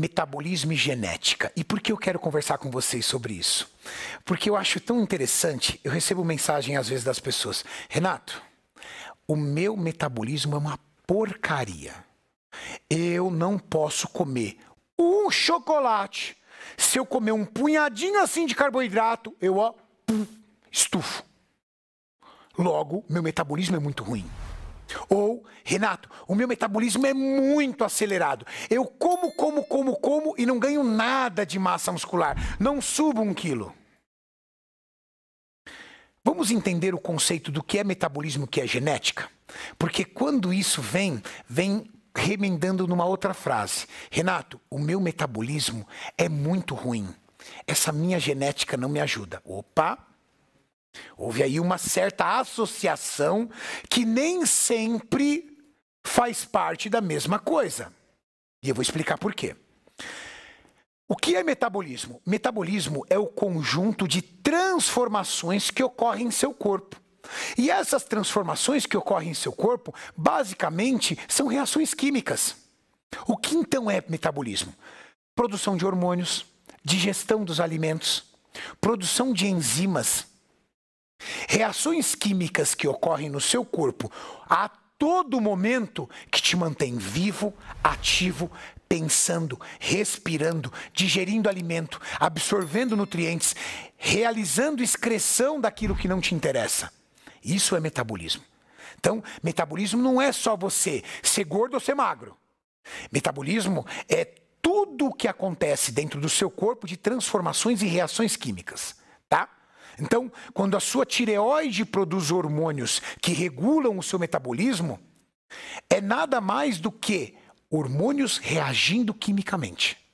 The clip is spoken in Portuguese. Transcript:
metabolismo e genética. E por que eu quero conversar com vocês sobre isso? Porque eu acho tão interessante, eu recebo mensagem às vezes das pessoas: Renato, o meu metabolismo é uma porcaria. Eu não posso comer um chocolate. Se eu comer um punhadinho assim de carboidrato, eu ó, estufo. Logo, meu metabolismo é muito ruim. Ou, Renato, o meu metabolismo é muito acelerado. Eu como, como, como, como e não ganho nada de massa muscular. Não subo um quilo. Vamos entender o conceito do que é metabolismo, que é genética? Porque quando isso vem, vem remendando numa outra frase. Renato, o meu metabolismo é muito ruim. Essa minha genética não me ajuda. Opa, Houve aí uma certa associação que nem sempre faz parte da mesma coisa. E eu vou explicar por quê. O que é metabolismo? Metabolismo é o conjunto de transformações que ocorrem em seu corpo. E essas transformações que ocorrem em seu corpo, basicamente, são reações químicas. O que então é metabolismo? Produção de hormônios, digestão dos alimentos, produção de enzimas, Reações químicas que ocorrem no seu corpo a todo momento que te mantém vivo, ativo, pensando, respirando, digerindo alimento, absorvendo nutrientes, realizando excreção daquilo que não te interessa. Isso é metabolismo. Então, metabolismo não é só você ser gordo ou ser magro. Metabolismo é tudo o que acontece dentro do seu corpo de transformações e reações químicas. Então, quando a sua tireoide produz hormônios que regulam o seu metabolismo, é nada mais do que hormônios reagindo quimicamente.